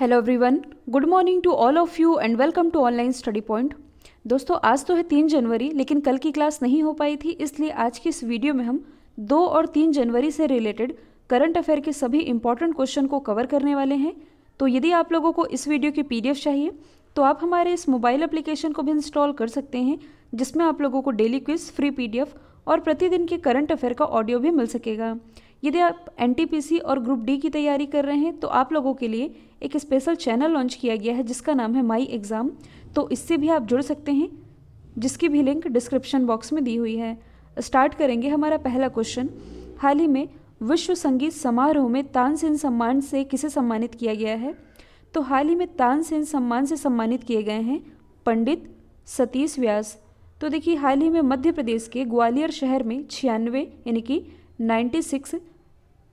hello everyone good morning to all of you and welcome to online study point दोस्तों आज तो है तीन जनवरी लेकिन कल की क्लास नहीं हो पाई थी इसलिए आज की इस वीडियो में हम दो और तीन जनवरी से रिलेटेड करंट अफेयर के सभी इंपॉर्टेंट क्वेश्चन को कवर करने वाले हैं तो यदि आप लोगों को इस वीडियो की पी चाहिए तो आप हमारे इस मोबाइल अप्लीकेशन को भी इंस्टॉल कर सकते हैं जिसमें आप लोगों को डेली क्विज फ्री पी और प्रतिदिन के करंट अफेयर का ऑडियो भी मिल सकेगा यदि आप एन और ग्रुप डी की तैयारी कर रहे हैं तो आप लोगों के लिए एक स्पेशल चैनल लॉन्च किया गया है जिसका नाम है माई एग्ज़ाम तो इससे भी आप जुड़ सकते हैं जिसकी भी लिंक डिस्क्रिप्शन बॉक्स में दी हुई है स्टार्ट करेंगे हमारा पहला क्वेश्चन हाल ही में विश्व संगीत समारोह में तानसेन सम्मान से किसे सम्मानित किया गया है तो हाल ही में तानसेन सम्मान से सम्मानित किए गए हैं पंडित सतीश व्यास तो देखिए हाल ही में मध्य प्रदेश के ग्वालियर शहर में छियानवे यानी कि 96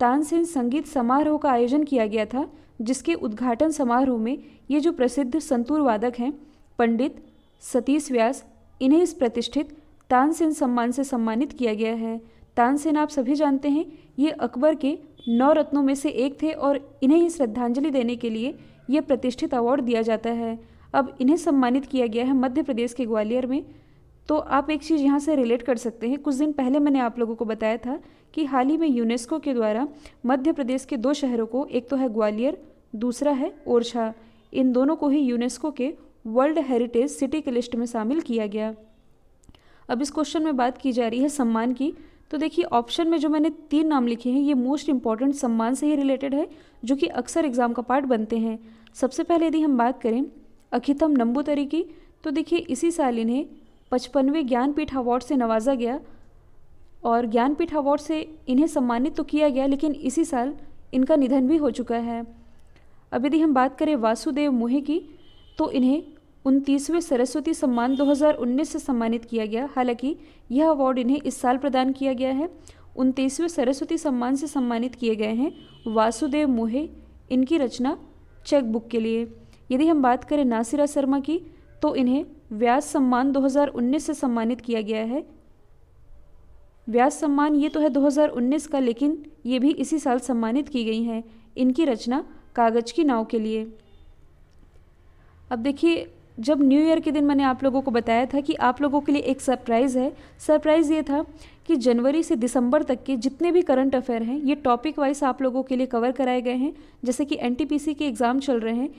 तानसेन संगीत समारोह का आयोजन किया गया था जिसके उद्घाटन समारोह में ये जो प्रसिद्ध संतूर वादक हैं पंडित सतीश व्यास इन्हें इस प्रतिष्ठित तानसेन सम्मान से सम्मानित किया गया है तानसेन आप सभी जानते हैं ये अकबर के नौ रत्नों में से एक थे और इन्हें ही श्रद्धांजलि देने के लिए ये प्रतिष्ठित अवार्ड दिया जाता है अब इन्हें सम्मानित किया गया है मध्य प्रदेश के ग्वालियर में तो आप एक चीज़ यहाँ से रिलेट कर सकते हैं कुछ दिन पहले मैंने आप लोगों को बताया था कि हाल ही में यूनेस्को के द्वारा मध्य प्रदेश के दो शहरों को एक तो है ग्वालियर दूसरा है ओरछा इन दोनों को ही यूनेस्को के वर्ल्ड हेरिटेज सिटी के लिस्ट में शामिल किया गया अब इस क्वेश्चन में बात की जा रही है सम्मान की तो देखिए ऑप्शन में जो मैंने तीन नाम लिखे हैं ये मोस्ट इंपॉर्टेंट सम्मान से ही रिलेटेड है जो कि अक्सर एग्जाम का पार्ट बनते हैं सबसे पहले यदि हम बात करें अखितम नंबूतरी की तो देखिए इसी साल इन्हें पचपनवें ज्ञानपीठ अवार्ड से नवाजा गया और ज्ञानपीठ अवार्ड से इन्हें सम्मानित तो किया गया लेकिन इसी साल इनका निधन भी हो चुका है अब यदि हम बात करें वासुदेव मोहे की तो इन्हें उनतीसवें सरस्वती सम्मान 2019 से सम्मानित किया गया हालांकि यह अवार्ड इन्हें इस साल प्रदान किया गया है उनतीसवें सरस्वती सम्मान से सम्मानित किए गए हैं वासुदेव मोहे इनकी रचना चेकबुक के लिए यदि हम बात करें नासिरा शर्मा की तो इन्हें व्यास सम्मान 2019 से सम्मानित किया गया है व्यास सम्मान ये तो है 2019 का लेकिन ये भी इसी साल सम्मानित की गई हैं इनकी रचना कागज़ की नाव के लिए अब देखिए जब न्यू ईयर के दिन मैंने आप लोगों को बताया था कि आप लोगों के लिए एक सरप्राइज़ है सरप्राइज़ ये था कि जनवरी से दिसंबर तक के जितने भी करंट अफेयर हैं ये टॉपिक वाइज आप लोगों के लिए कवर कराए गए हैं जैसे कि एनटीपीसी के एग्ज़ाम चल रहे हैं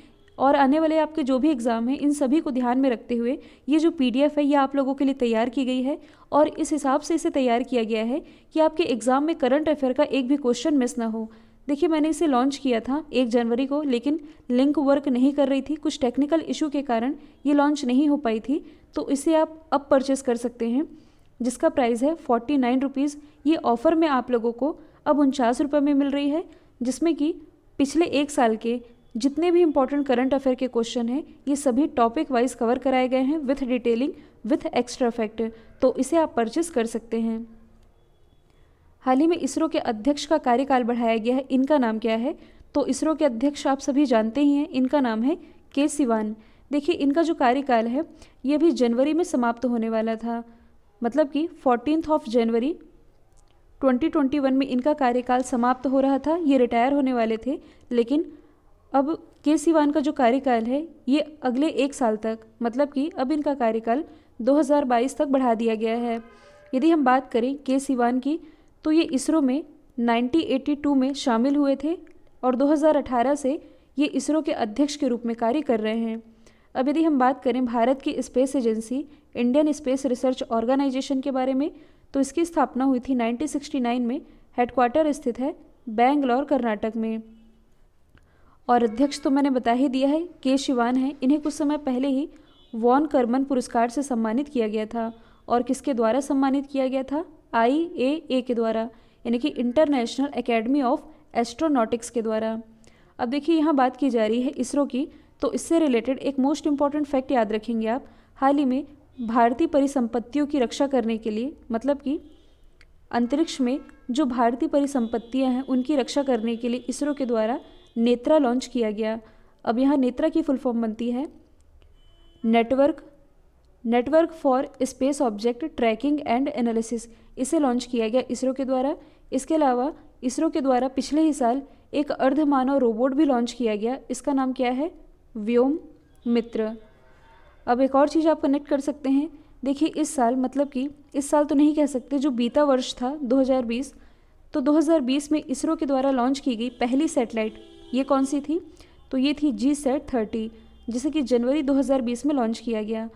और आने वाले आपके जो भी एग्ज़ाम हैं इन सभी को ध्यान में रखते हुए ये जो पी है ये आप लोगों के लिए तैयार की गई है और इस हिसाब से इसे तैयार किया गया है कि आपके एग्ज़ाम में करंट अफेयर का एक भी क्वेश्चन मिस ना हो देखिए मैंने इसे लॉन्च किया था एक जनवरी को लेकिन लिंक वर्क नहीं कर रही थी कुछ टेक्निकल इशू के कारण ये लॉन्च नहीं हो पाई थी तो इसे आप अब परचेस कर सकते हैं जिसका प्राइस है फोर्टी नाइन रुपीज़ ये ऑफ़र में आप लोगों को अब उनचास रुपये में मिल रही है जिसमें कि पिछले एक साल के जितने भी इंपॉर्टेंट करंट अफेयर के क्वेश्चन हैं ये सभी टॉपिक वाइज कवर कराए गए हैं with detailing with extra fact तो इसे आप परचेस कर सकते हैं हाल ही में इसरो के अध्यक्ष का कार्यकाल बढ़ाया गया है इनका नाम क्या है तो इसरो के अध्यक्ष आप सभी जानते ही हैं इनका नाम है के सिवान देखिए इनका जो कार्यकाल है ये भी जनवरी में समाप्त होने वाला था मतलब कि फोर्टीन ऑफ जनवरी 2021 में इनका कार्यकाल समाप्त हो रहा था ये रिटायर होने वाले थे लेकिन अब के सिवान का जो कार्यकाल है ये अगले एक साल तक मतलब कि अब इनका कार्यकाल 2022 तक बढ़ा दिया गया है यदि हम बात करें के सिवान की तो ये इसरो में 1982 में शामिल हुए थे और 2018 से ये इसरो के अध्यक्ष के रूप में कार्य कर रहे हैं अब यदि हम बात करें भारत की space agency Indian space research organisation के बारे में तो इसकी स्थापना हुई थी 1969 में हेडक्वार्टर स्थित है बेंगलोर कर्नाटक में और अध्यक्ष तो मैंने बता ही दिया है के शिवान है इन्हें कुछ समय पहले ही वॉन कर्मन पुरस्कार से सम्मानित किया गया था और किसके द्वारा सम्मानित किया गया था आई ए ए के द्वारा यानी कि इंटरनेशनल एकेडमी ऑफ एस्ट्रोनॉटिक्स के द्वारा अब देखिए यहाँ बात की जा रही है इसरो की तो इससे रिलेटेड एक मोस्ट इम्पॉर्टेंट फैक्ट याद रखेंगे आप हाल ही में भारतीय परिसंपत्तियों की रक्षा करने के लिए मतलब कि अंतरिक्ष में जो भारतीय परिसंपत्तियाँ हैं उनकी रक्षा करने के लिए इसरो के द्वारा नेत्रा लॉन्च किया गया अब यहाँ नेत्रा की फुल फॉर्म बनती है network network for space object tracking and analysis इसे लॉन्च किया गया इसरो के द्वारा इसके अलावा इसरो के द्वारा पिछले ही साल एक अर्धमानव रोबोट भी लॉन्च किया गया इसका नाम क्या है व्योम मित्र अब एक और चीज़ आप कनेक्ट कर सकते हैं देखिए इस साल मतलब कि इस साल तो नहीं कह सकते जो बीता वर्ष था 2020 तो 2020 में इसरो के द्वारा लॉन्च की गई पहली सैटेलाइट ये कौन सी थी तो ये थी जी सेट थर्टी जिसे कि जनवरी 2020 में लॉन्च किया गया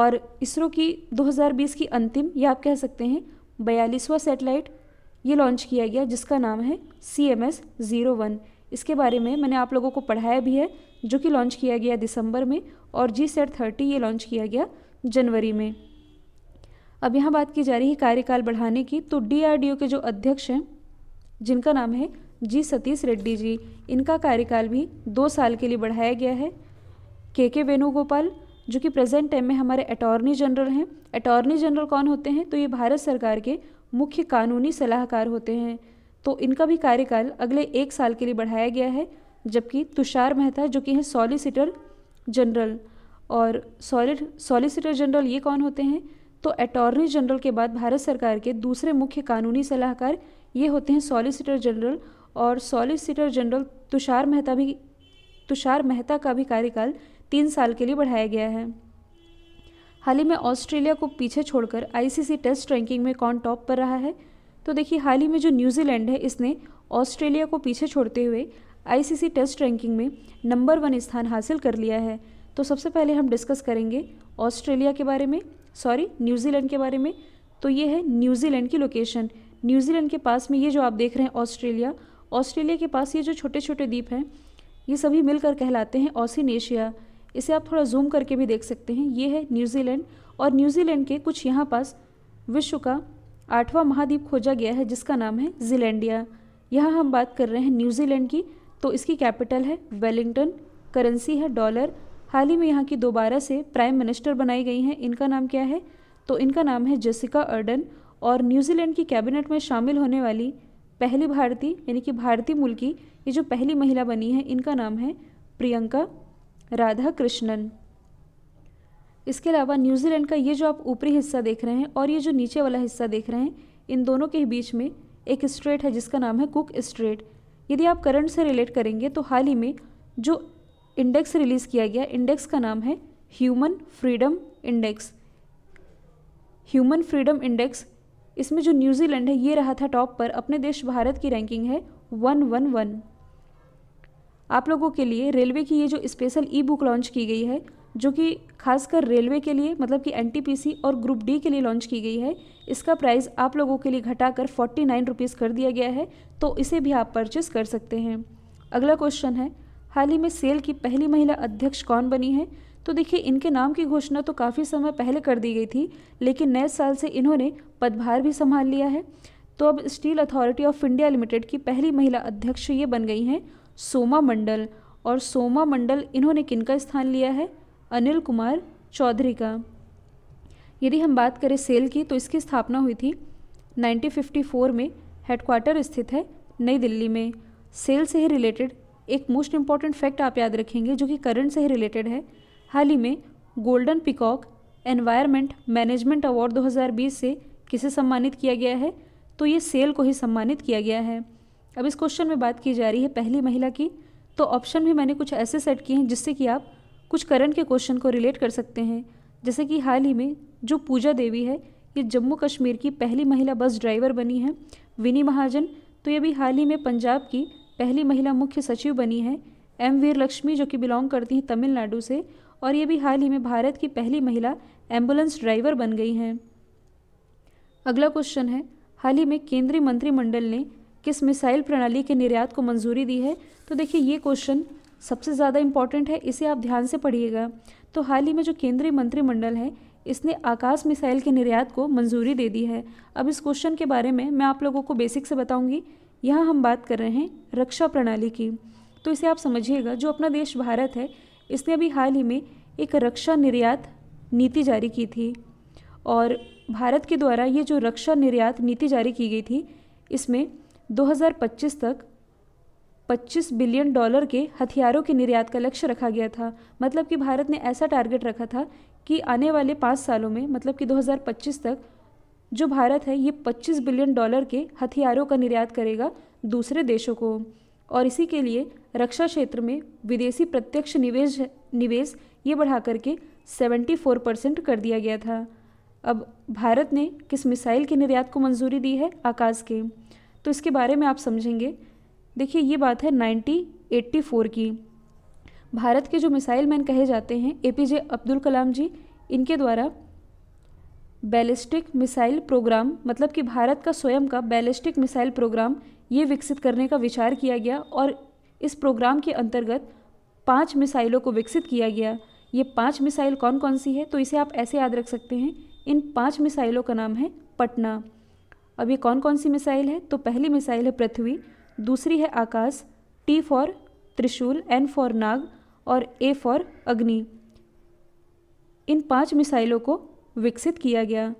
और इसरो की 2020 की अंतिम या आप कह सकते हैं बयालीसवा सेटेलाइट ये लॉन्च किया गया जिसका नाम है C M S zero one इसके बारे में मैंने आप लोगों को पढ़ाया भी है जो कि लॉन्च किया गया दिसंबर में और जी सेट थर्टी ये लॉन्च किया गया जनवरी में अब यहाँ बात की जा रही है कार्यकाल बढ़ाने की तो डी के जो अध्यक्ष हैं जिनका नाम है जी सतीश रेड्डी जी इनका कार्यकाल भी दो साल के लिए बढ़ाया गया है के के वेणुगोपाल जो कि प्रेजेंट टाइम में हमारे अटॉर्नी जनरल हैं अटॉर्नी जनरल कौन होते हैं तो ये भारत सरकार के मुख्य कानूनी सलाहकार होते हैं तो इनका भी कार्यकाल अगले एक साल के लिए बढ़ाया गया है जबकि तुषार मेहता जो कि हैं सॉलिसिटर जनरल और सॉलिड सॉलिसिटर जनरल ये कौन होते हैं तो अटॉर्नी जनरल के बाद भारत सरकार के दूसरे मुख्य कानूनी सलाहकार ये होते हैं सॉलिसिटर जनरल और सॉलिसिटर जनरल तुषार मेहता भी तुषार मेहता का भी कार्यकाल तीन साल के लिए बढ़ाया गया है हाल ही में ऑस्ट्रेलिया को पीछे छोड़कर आईसीसी टेस्ट रैंकिंग में कौन टॉप पर रहा है तो देखिए हाल ही में जो न्यूजीलैंड है इसने ऑस्ट्रेलिया को पीछे छोड़ते हुए आईसीसी टेस्ट रैंकिंग में नंबर वन स्थान हासिल कर लिया है तो सबसे पहले हम डिस्कस करेंगे ऑस्ट्रेलिया के बारे में सॉरी न्यूजीलैंड के बारे में तो ये है न्यूजीलैंड की लोकेशन न्यूजीलैंड के पास में ये जो आप देख रहे हैं ऑस्ट्रेलिया ऑस्ट्रेलिया के पास ये जो छोटे छोटे द्वीप हैं ये सभी मिलकर कहलाते हैं ऑसिनेशिया इसे आप थोड़ा जूम करके भी देख सकते हैं ये है न्यूजीलैंड और न्यूजीलैंड के कुछ यहाँ पास विश्व का आठवां महाद्वीप खोजा गया है जिसका नाम है जीलैंडिया यहाँ हम बात कर रहे हैं न्यूजीलैंड की तो इसकी कैपिटल है वेलिंगटन करेंसी है डॉलर हाल ही में यहाँ की दोबारा से प्राइम मिनिस्टर बनाई गई हैं इनका नाम क्या है तो इनका नाम है जेसिका अर्डन और न्यूजीलैंड की कैबिनेट में शामिल होने वाली पहली भारतीय यानी कि भारतीय मूल की ये जो पहली महिला बनी है इनका नाम है प्रियंका राधा कृष्णन इसके अलावा न्यूजीलैंड का ये जो आप ऊपरी हिस्सा देख रहे हैं और ये जो नीचे वाला हिस्सा देख रहे हैं इन दोनों के बीच में एक स्ट्रेट है जिसका नाम है कुक स्ट्रेट यदि आप करंट से रिलेट करेंगे तो हाल ही में जो इंडेक्स रिलीज़ किया गया इंडेक्स का नाम है human freedom index human freedom index इसमें जो न्यूजीलैंड है ये रहा था टॉप पर अपने देश भारत की रैंकिंग है वन वन वन आप लोगों के लिए रेलवे की ये जो स्पेशल ई बुक लॉन्च की गई है जो कि खासकर रेलवे के लिए मतलब कि एनटीपीसी और ग्रुप डी के लिए लॉन्च की गई है इसका प्राइस आप लोगों के लिए घटाकर फोर्टी नाइन रुपीज़ कर दिया गया है तो इसे भी आप परचेस कर सकते हैं अगला क्वेश्चन है हाल ही में सेल की पहली महिला अध्यक्ष कौन बनी है तो देखिए इनके नाम की घोषणा तो काफ़ी समय पहले कर दी गई थी लेकिन नए साल से इन्होंने पदभार भी संभाल लिया है तो अब steel authority of India limited की पहली महिला अध्यक्ष ये बन गई हैं सोमा मंडल और सोमा मंडल इन्होंने किनका स्थान लिया है अनिल कुमार चौधरी का यदि हम बात करें सेल की तो इसकी स्थापना हुई थी 1954 में हेडक्वार्टर स्थित है नई दिल्ली में सेल से ही रिलेटेड एक मोस्ट इम्पॉर्टेंट फैक्ट आप याद रखेंगे जो कि करंट से ही रिलेटेड है हाल ही में golden peacock environment management award 2020 से किसे सम्मानित किया गया है तो ये सेल को ही सम्मानित किया गया है अब इस क्वेश्चन में बात की जा रही है पहली महिला की तो ऑप्शन भी मैंने कुछ ऐसे सेट किए हैं जिससे कि आप कुछ करंट के क्वेश्चन को रिलेट कर सकते हैं जैसे कि हाल ही में जो पूजा देवी है ये जम्मू कश्मीर की पहली महिला बस ड्राइवर बनी है विनी महाजन तो ये भी हाल ही में पंजाब की पहली महिला मुख्य सचिव बनी है एम वीर लक्ष्मी जो कि बिलोंग करती हैं तमिलनाडु से और ये भी हाल ही में भारत की पहली महिला एम्बुलेंस ड्राइवर बन गई हैं अगला क्वेश्चन है हाल ही में केंद्रीय मंत्रिमंडल ने किस मिसाइल प्रणाली के निर्यात को मंजूरी दी है तो देखिए ये क्वेश्चन सबसे ज़्यादा इम्पॉर्टेंट है इसे आप ध्यान से पढ़िएगा तो हाल ही में जो केंद्रीय मंत्रिमंडल है इसने आकाश मिसाइल के निर्यात को मंजूरी दे दी है अब इस क्वेश्चन के बारे में मैं आप लोगों को बेसिक से बताऊंगी यहाँ हम बात कर रहे हैं रक्षा प्रणाली की तो इसे आप समझिएगा जो अपना देश भारत है इसने अभी हाल ही में एक रक्षा निर्यात नीति जारी की थी और भारत के द्वारा ये जो रक्षा निर्यात नीति जारी की गई थी इसमें 2025 तक 25 बिलियन डॉलर के हथियारों के निर्यात का लक्ष्य रखा गया था मतलब कि भारत ने ऐसा टारगेट रखा था कि आने वाले पाँच सालों में मतलब कि 2025 तक जो भारत है ये 25 बिलियन डॉलर के हथियारों का निर्यात करेगा दूसरे देशों को और इसी के लिए रक्षा क्षेत्र में विदेशी प्रत्यक्ष निवेश निवेश ये बढ़ा करके 74 परसेंट कर दिया गया था अब भारत ने किस मिसाइल के निर्यात को मंजूरी दी है आकाश के तो इसके बारे में आप समझेंगे देखिए ये बात है 1984 की भारत के जो मिसाइल मैन कहे जाते हैं ए पी जे अब्दुल कलाम जी इनके द्वारा बैलिस्टिक मिसाइल प्रोग्राम मतलब कि भारत का स्वयं का बैलिस्टिक मिसाइल प्रोग्राम ये विकसित करने का विचार किया गया और इस प्रोग्राम के अंतर्गत पाँच मिसाइलों को विकसित किया गया ये पाँच मिसाइल कौन कौन सी है तो इसे आप ऐसे याद रख सकते हैं इन पाँच मिसाइलों का नाम है पटना अब ये कौन कौन सी मिसाइल है तो पहली मिसाइल है पृथ्वी दूसरी है Akash T for Trishul N for Nag और ए फॉर अग्नि इन पांच मिसाइलों को विकसित किया गया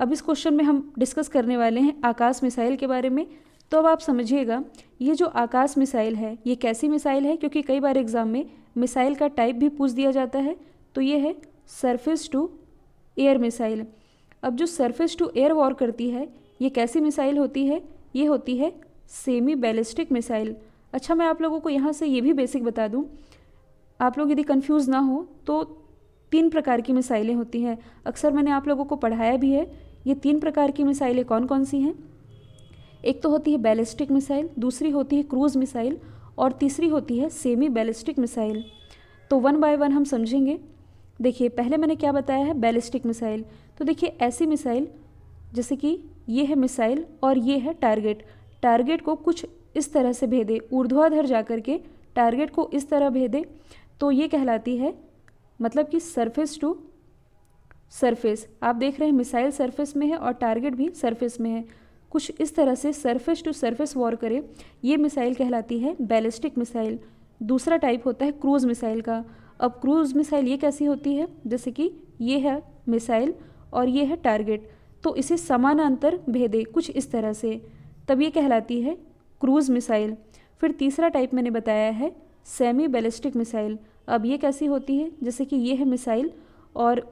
अब इस क्वेश्चन में हम डिस्कस करने वाले हैं आकाश मिसाइल के बारे में तो अब आप समझिएगा ये जो आकाश मिसाइल है ये कैसी मिसाइल है क्योंकि कई बार एग्ज़ाम में मिसाइल का टाइप भी पूछ दिया जाता है तो ये है सरफेस टू एयर मिसाइल अब जो सरफेस टू एयर वॉर करती है ये कैसी मिसाइल होती है ये होती है सेमी बैलिस्टिक मिसाइल अच्छा मैं आप लोगों को यहाँ से ये भी बेसिक बता दूँ आप लोग यदि कन्फ्यूज़ ना हो तो तीन प्रकार की मिसाइलें होती हैं अक्सर मैंने आप लोगों को पढ़ाया भी है ये तीन प्रकार की मिसाइलें कौन कौन सी हैं एक तो होती है बैलिस्टिक मिसाइल दूसरी होती है क्रूज़ मिसाइल और तीसरी होती है सेमी बैलिस्टिक मिसाइल तो वन बाय वन हम समझेंगे देखिए पहले मैंने क्या बताया है बैलिस्टिक मिसाइल तो देखिए ऐसी मिसाइल जैसे कि ये है मिसाइल और ये है टारगेट टारगेट को कुछ इस तरह से भेदे ऊर्ध्वाधर जा कर के टारगेट को इस तरह भेदे तो ये कहलाती है मतलब कि सरफेस टू सरफेस आप देख रहे हैं मिसाइल सरफेस में है और टारगेट भी सरफेस में है कुछ इस तरह से सरफेस टू सरफेस वॉर करे ये मिसाइल कहलाती है बैलिस्टिक मिसाइल दूसरा टाइप होता है क्रूज़ मिसाइल का अब क्रूज़ मिसाइल ये कैसी होती है जैसे कि ये है मिसाइल और ये है टारगेट तो इसे समानांतर भेदे कुछ इस तरह से तब ये कहलाती है क्रूज़ मिसाइल फिर तीसरा टाइप मैंने बताया है सेमी बैलिस्टिक मिसाइल अब ये कैसी होती है जैसे कि ये है मिसाइल और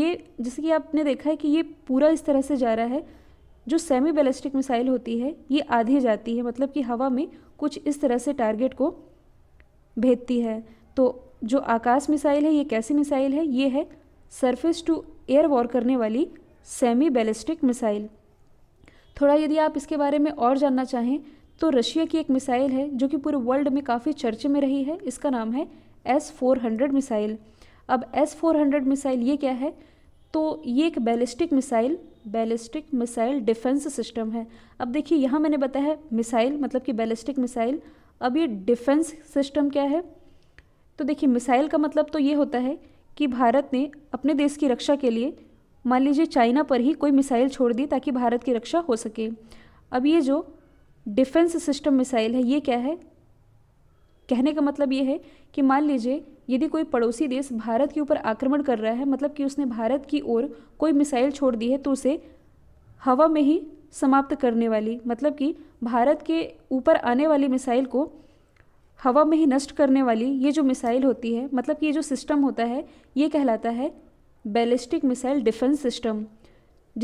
ये जैसे कि आपने देखा है कि ये पूरा इस तरह से जा रहा है जो सेमी बैलिस्टिक मिसाइल होती है ये आधी जाती है मतलब कि हवा में कुछ इस तरह से टारगेट को भेजती है तो जो आकाश मिसाइल है ये कैसी मिसाइल है ये है सरफेस टू एयर वॉर करने वाली सेमी बैलिस्टिक मिसाइल थोड़ा यदि आप इसके बारे में और जानना चाहें तो रशिया की एक मिसाइल है जो कि पूरे वर्ल्ड में काफ़ी चर्चे में रही है इसका नाम है एस फोर हंड्रेड मिसाइल अब एस फोर हंड्रेड मिसाइल ये क्या है तो ये एक ballistic missile ballistic missile defence system है अब देखिए यहाँ मैंने बताया है मिसाइल मतलब कि बैलिस्टिक मिसाइल अब ये डिफेंस सिस्टम क्या है तो देखिए मिसाइल का मतलब तो ये होता है कि भारत ने अपने देश की रक्षा के लिए मान लीजिए चाइना पर ही कोई मिसाइल छोड़ दी ताकि भारत की रक्षा हो सके अब ये जो डिफेंस सिस्टम मिसाइल है ये क्या है कहने का मतलब ये है कि मान लीजिए यदि कोई पड़ोसी देश भारत के ऊपर आक्रमण कर रहा है मतलब कि उसने भारत की ओर कोई मिसाइल छोड़ दी है तो उसे हवा में ही समाप्त करने वाली मतलब कि भारत के ऊपर आने वाली मिसाइल को हवा में ही नष्ट करने वाली ये जो मिसाइल होती है मतलब कि ये जो सिस्टम होता है ये कहलाता है बैलिस्टिक मिसाइल डिफेंस सिस्टम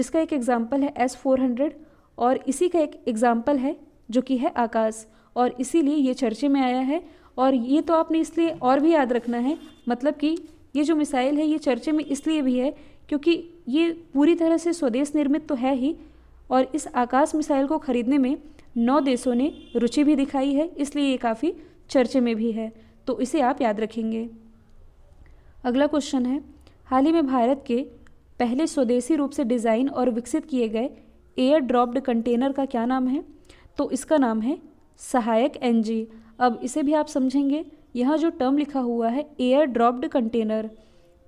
जिसका एक एग्ज़ाम्पल है एस फोर हंड्रेड और इसी का एक एग्ज़ाम्पल है जो कि है आकाश और इसीलिए ये चर्चे में आया है और ये तो आपने इसलिए और भी याद रखना है मतलब कि ये जो मिसाइल है ये चर्चे में इसलिए भी है क्योंकि ये पूरी तरह से स्वदेश निर्मित तो है ही और इस आकाश मिसाइल को खरीदने में नौ देशों ने रुचि भी दिखाई है इसलिए ये काफ़ी चर्चे में भी है तो इसे आप याद रखेंगे अगला क्वेश्चन है हाल ही में भारत के पहले स्वदेशी रूप से डिज़ाइन और विकसित किए गए एयर ड्रॉप्ड कंटेनर का क्या नाम है तो इसका नाम है सहायक एनजी अब इसे भी आप समझेंगे यह जो टर्म लिखा हुआ है एयर ड्रॉप्ड कंटेनर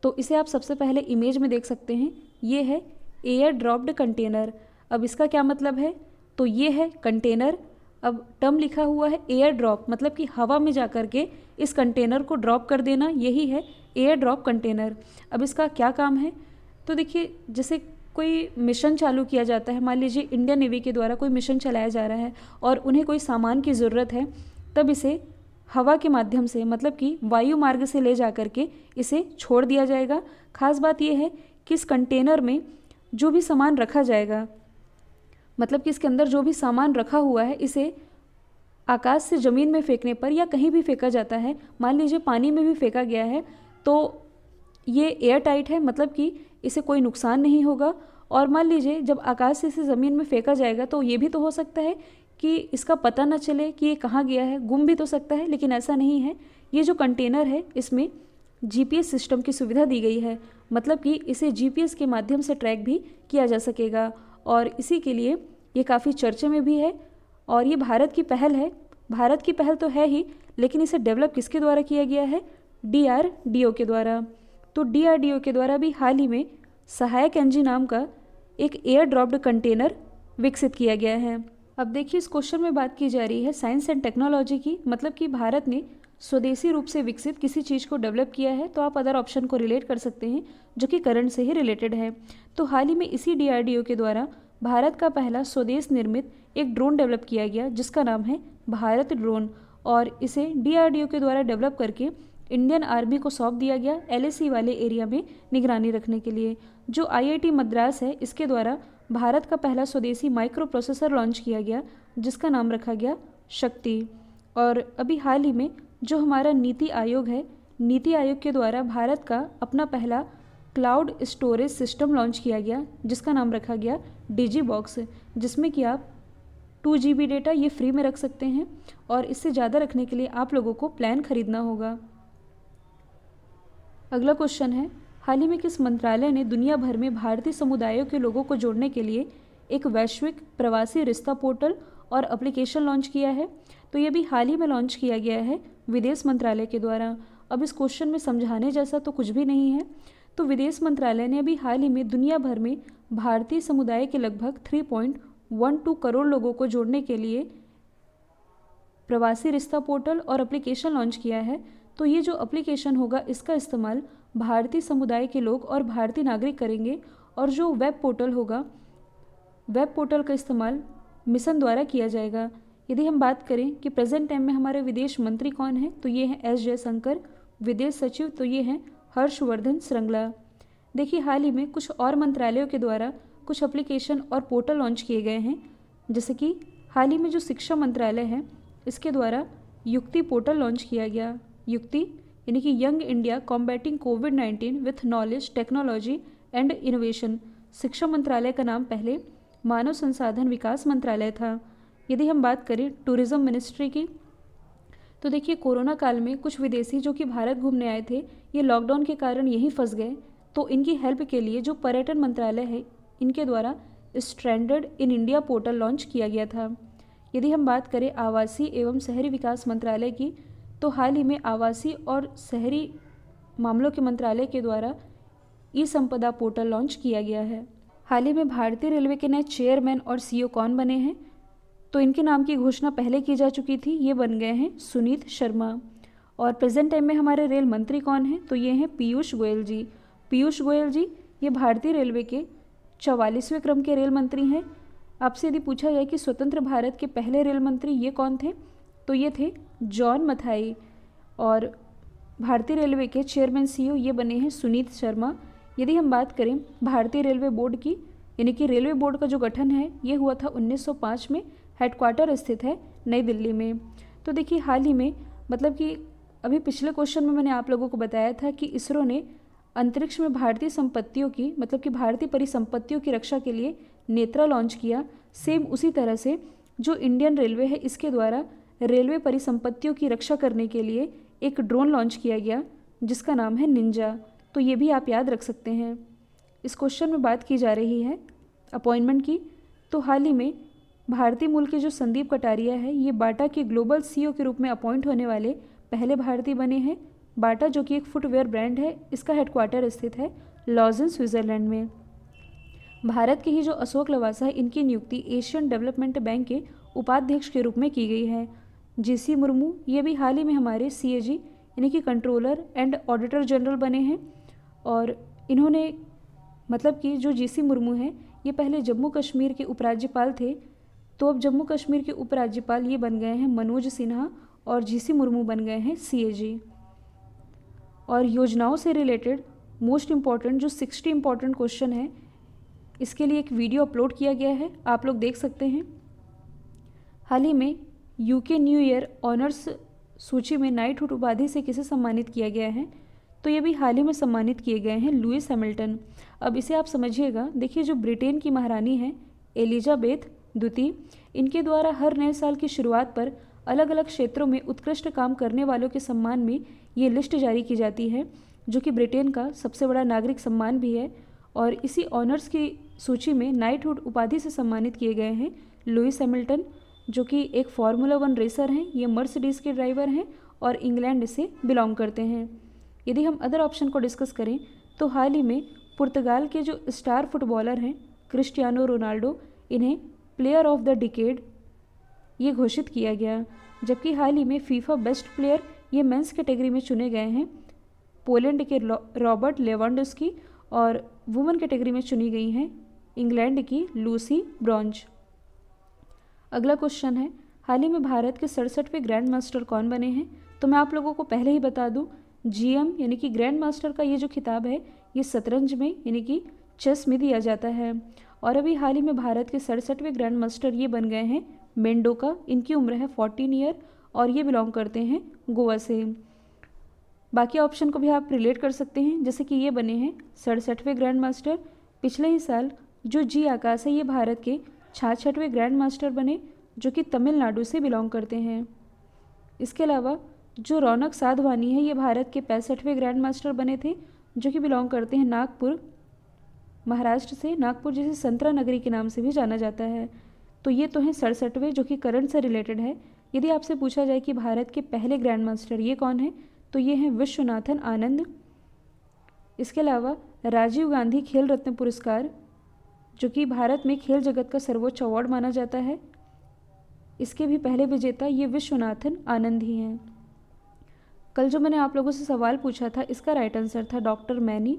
तो इसे आप सबसे पहले इमेज में देख सकते हैं ये है एयर ड्रॉप्ड कंटेनर अब इसका क्या मतलब है तो ये है कंटेनर अब टर्म लिखा हुआ है एयर ड्रॉप मतलब कि हवा में जा कर के इस कंटेनर को ड्रॉप कर देना यही है एयर ड्रॉप कंटेनर अब इसका क्या काम है तो देखिए जैसे कोई मिशन चालू किया जाता है मान लीजिए इंडियन नेवी के द्वारा कोई मिशन चलाया जा रहा है और उन्हें कोई सामान की ज़रूरत है तब इसे हवा के माध्यम से मतलब कि वायु मार्ग से ले जा कर के इसे छोड़ दिया जाएगा खास बात यह है कि इस कंटेनर में जो भी सामान रखा जाएगा मतलब कि इसके अंदर जो भी सामान रखा हुआ है इसे आकाश से ज़मीन में फेंकने पर या कहीं भी फेंका जाता है मान लीजिए पानी में भी फेंका गया है तो ये एयर टाइट है मतलब कि इसे कोई नुकसान नहीं होगा और मान लीजिए जब आकाश से इसे ज़मीन में फेंका जाएगा तो ये भी तो हो सकता है कि इसका पता ना चले कि ये कहाँ गया है गुम भी तो सकता है लेकिन ऐसा नहीं है ये जो कंटेनर है इसमें जीपीएस सिस्टम की सुविधा दी गई है मतलब कि इसे जीपीएस के माध्यम से ट्रैक भी किया जा सकेगा और इसी के लिए ये काफ़ी चर्चे में भी है और ये भारत की पहल है भारत की पहल तो है ही लेकिन इसे डेवलप किसके द्वारा किया गया है डी के द्वारा तो डी के द्वारा भी हाल ही में सहायक एनजी नाम का एक एयर ड्रॉप्ड कंटेनर विकसित किया गया है अब देखिए इस क्वेश्चन में बात की जा रही है साइंस एंड टेक्नोलॉजी की मतलब कि भारत ने स्वदेशी रूप से विकसित किसी चीज़ को डेवलप किया है तो आप अदर ऑप्शन को रिलेट कर सकते हैं जो कि करंट से ही रिलेटेड है तो हाल ही में इसी डीआरडीओ के द्वारा भारत का पहला स्वदेश निर्मित एक ड्रोन डेवलप किया गया जिसका नाम है भारत ड्रोन और इसे डीआरडीओ के द्वारा डेवलप करके इंडियन आर्मी को सौंप दिया गया एलएसी वाले एरिया में निगरानी रखने के लिए जो आईआईटी मद्रास है इसके द्वारा भारत का पहला स्वदेशी माइक्रो प्रोसेसर लॉन्च किया गया जिसका नाम रखा गया शक्ति और अभी हाल ही में जो हमारा नीति आयोग है नीति आयोग के द्वारा भारत का अपना पहला क्लाउड स्टोरेज सिस्टम लॉन्च किया गया जिसका नाम रखा गया डिजी बॉक्स जिसमें कि आप टू जी बी डेटा ये फ्री में रख सकते हैं और इससे ज़्यादा रखने के लिए आप लोगों को प्लान खरीदना होगा अगला क्वेश्चन है हाल ही में किस मंत्रालय ने दुनिया भर में भारतीय समुदायों के लोगों को जोड़ने के लिए एक वैश्विक प्रवासी रिश्ता पोर्टल और एप्लीकेशन लॉन्च किया है तो ये भी हाल ही में लॉन्च किया गया है विदेश मंत्रालय के द्वारा अब इस क्वेश्चन में समझाने जैसा तो कुछ भी नहीं है तो विदेश मंत्रालय ने अभी हाल ही में दुनिया भर में भारतीय समुदाय के लगभग 3.12 करोड़ लोगों को जोड़ने के लिए प्रवासी रिश्ता पोर्टल और एप्लीकेशन लॉन्च किया है तो ये जो एप्लीकेशन होगा इसका इस्तेमाल भारतीय समुदाय के लोग और भारतीय नागरिक करेंगे और जो वेब पोर्टल होगा वेब पोर्टल का इस्तेमाल मिशन द्वारा किया जाएगा यदि हम बात करें कि प्रेजेंट टाइम में हमारे विदेश मंत्री कौन हैं तो ये हैं एस जयशंकर विदेश सचिव तो ये हैं हर्षवर्धन श्रृंगला देखिए हाल ही में कुछ और मंत्रालयों के द्वारा कुछ एप्लीकेशन और पोर्टल लॉन्च किए गए हैं जैसे कि हाल ही में जो शिक्षा मंत्रालय है इसके द्वारा युक्ति पोर्टल लॉन्च किया गया युक्ति यानी कि young India combating covid nineteen with knowledge technology and innovation शिक्षा मंत्रालय का नाम पहले मानव संसाधन विकास मंत्रालय था यदि हम बात करें टूरिज़्म मिनिस्ट्री की तो देखिए कोरोना काल में कुछ विदेशी जो कि भारत घूमने आए थे ये लॉकडाउन के कारण यहीं फंस गए तो इनकी हेल्प के लिए जो पर्यटन मंत्रालय है इनके द्वारा stranded in India portal launch किया गया था यदि हम बात करें आवासीय एवं शहरी विकास मंत्रालय की तो हाल ही में आवासीय और शहरी मामलों के मंत्रालय के द्वारा ई संपदा पोर्टल लॉन्च किया गया है हाल ही में भारतीय रेलवे के नए चेयरमैन और सीईओ कौन बने हैं तो इनके नाम की घोषणा पहले की जा चुकी थी ये बन गए हैं सुनीत शर्मा और प्रेजेंट टाइम में हमारे रेल मंत्री कौन हैं तो ये हैं पीयूष गोयल जी पीयूष गोयल जी ये भारतीय रेलवे के चौवालीसवें क्रम के रेल मंत्री हैं आपसे यदि पूछा जाए कि स्वतंत्र भारत के पहले रेल मंत्री ये कौन थे तो ये थे जॉन मथाई और भारतीय रेलवे के चेयरमैन सीईओ ये बने हैं सुनीत शर्मा यदि हम बात करें भारतीय रेलवे बोर्ड की यानी कि रेलवे बोर्ड का जो गठन है ये हुआ था 1905 में हेडक्वार्टर स्थित है नई दिल्ली में तो देखिए हाल ही में मतलब कि अभी पिछले क्वेश्चन में मैंने आप लोगों को बताया था कि इसरो ने अंतरिक्ष में भारतीय संपत्तियों की मतलब कि भारतीय परिसंपत्तियों की रक्षा के लिए नेत्रा लॉन्च किया सेम उसी तरह से जो इंडियन रेलवे है इसके द्वारा रेलवे परिसंपत्तियों की रक्षा करने के लिए एक ड्रोन लॉन्च किया गया जिसका नाम है निंजा तो ये भी आप याद रख सकते हैं इस क्वेश्चन में बात की जा रही है अपॉइंटमेंट की तो हाल ही में भारतीय मूल के जो संदीप कटारिया है ये बाटा के ग्लोबल सी के रूप में अपॉइंट होने वाले पहले भारतीय बने हैं बाटा जो कि एक फुटवेयर ब्रांड है इसका हेडक्वार्टर स्थित है लॉजन स्विट्ज़रलैंड में भारत के ही जो अशोक लवासा है इनकी नियुक्ति एशियन डेवलपमेंट बैंक के उपाध्यक्ष के रूप में की गई है जीसी मुर्मू ये भी हाल ही में हमारे सीएजी यानी कि कंट्रोलर एंड ऑडिटर जनरल बने हैं और इन्होंने मतलब कि जो जीसी मुर्मू हैं ये पहले जम्मू कश्मीर के उपराज्यपाल थे तो अब जम्मू कश्मीर के उपराज्यपाल ये बन गए हैं मनोज सिन्हा और जीसी मुर्मू बन गए हैं सीएजी और योजनाओं से रिलेटेड मोस्ट इम्पॉर्टेंट जो सिक्सटी इम्पॉर्टेंट क्वेश्चन है इसके लिए एक वीडियो अपलोड किया गया है आप लोग देख सकते हैं हाल ही में यूके न्यू ईयर ऑनर्स सूची में नाइट हुड उपाधि से किसे सम्मानित किया गया है तो ये भी हाल ही में सम्मानित किए गए हैं लुइस हैमिल्टन अब इसे आप समझिएगा देखिए जो ब्रिटेन की महारानी हैं एलिजाबेथ द्वितीय इनके द्वारा हर नए साल की शुरुआत पर अलग अलग क्षेत्रों में उत्कृष्ट काम करने वालों के सम्मान में ये लिस्ट जारी की जाती है जो कि ब्रिटेन का सबसे बड़ा नागरिक सम्मान भी है और इसी ऑनर्स की सूची में हुड उपाधि से सम्मानित किए गए हैं लुइस हैमिल्टन जो कि एक फार्मूला वन रेसर हैं ये मर्सिडीज़ के ड्राइवर हैं और इंग्लैंड से बिलोंग करते हैं यदि हम अदर ऑप्शन को डिस्कस करें तो हाल ही में पुर्तगाल के जो स्टार फुटबॉलर हैं क्रिस्टियानो रोनाल्डो इन्हें प्लेयर ऑफ द डिकेड ये घोषित किया गया जबकि हाल ही में फीफा बेस्ट प्लेयर ये मेंस कैटेगरी में चुने गए हैं पोलैंड के रॉबर्ट लेवांडोस्की और वुमेन कैटेगरी में चुनी गई हैं इंग्लैंड की लूसी ब्रॉन्ज अगला क्वेश्चन है हाल ही में भारत के सड़सठवें ग्रैंड मास्टर कौन बने हैं तो मैं आप लोगों को पहले ही बता दूँ जीएम यानी कि ग्रैंड मास्टर का ये जो खिताब है ये शतरंज में यानी कि चेस में दिया जाता है और अभी हाल ही में भारत के सड़सठवें ग्रैंड मास्टर ये बन गए हैं मेंडो का इनकी उम्र है फोर्टीन ईयर और ये बिलोंग करते हैं गोवा से बाकी ऑप्शन को भी आप रिलेट कर सकते हैं जैसे कि ये बने हैं सड़सठवें ग्रैंड मास्टर पिछले ही साल जो जी आकाश है ये भारत के छाछठवें ग्रैंड मास्टर बने जो कि तमिलनाडु से बिलोंग करते हैं इसके अलावा जो रौनक साधवानी है ये भारत के पैंसठवें ग्रैंड मास्टर बने थे जो कि बिलोंग करते हैं नागपुर महाराष्ट्र से नागपुर जिसे संतरा नगरी के नाम से भी जाना जाता है तो ये तो हैं सड़सठवें जो कि करंट से रिलेटेड है यदि आपसे पूछा जाए कि भारत के पहले ग्रैंड मास्टर ये कौन है तो ये हैं विश्वनाथन आनंद इसके अलावा राजीव गांधी खेल रत्न पुरस्कार जो कि भारत में खेल जगत का सर्वोच्च अवार्ड माना जाता है इसके भी पहले विजेता ये विश्वनाथन आनंद ही हैं कल जो मैंने आप लोगों से सवाल पूछा था इसका राइट आंसर था डॉक्टर मैनी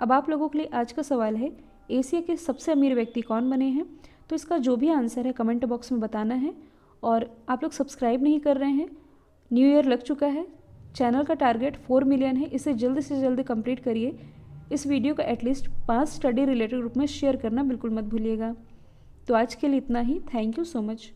अब आप लोगों के लिए आज का सवाल है एशिया के सबसे अमीर व्यक्ति कौन बने हैं तो इसका जो भी आंसर है कमेंट बॉक्स में बताना है और आप लोग सब्सक्राइब नहीं कर रहे हैं न्यू ईयर लग चुका है चैनल का टारगेट फोर मिलियन है इसे जल्द से जल्द कंप्लीट करिए इस वीडियो को एटलीस्ट पास स्टडी रिलेटेड ग्रुप में शेयर करना बिल्कुल मत भूलिएगा तो आज के लिए इतना ही थैंक यू सो मच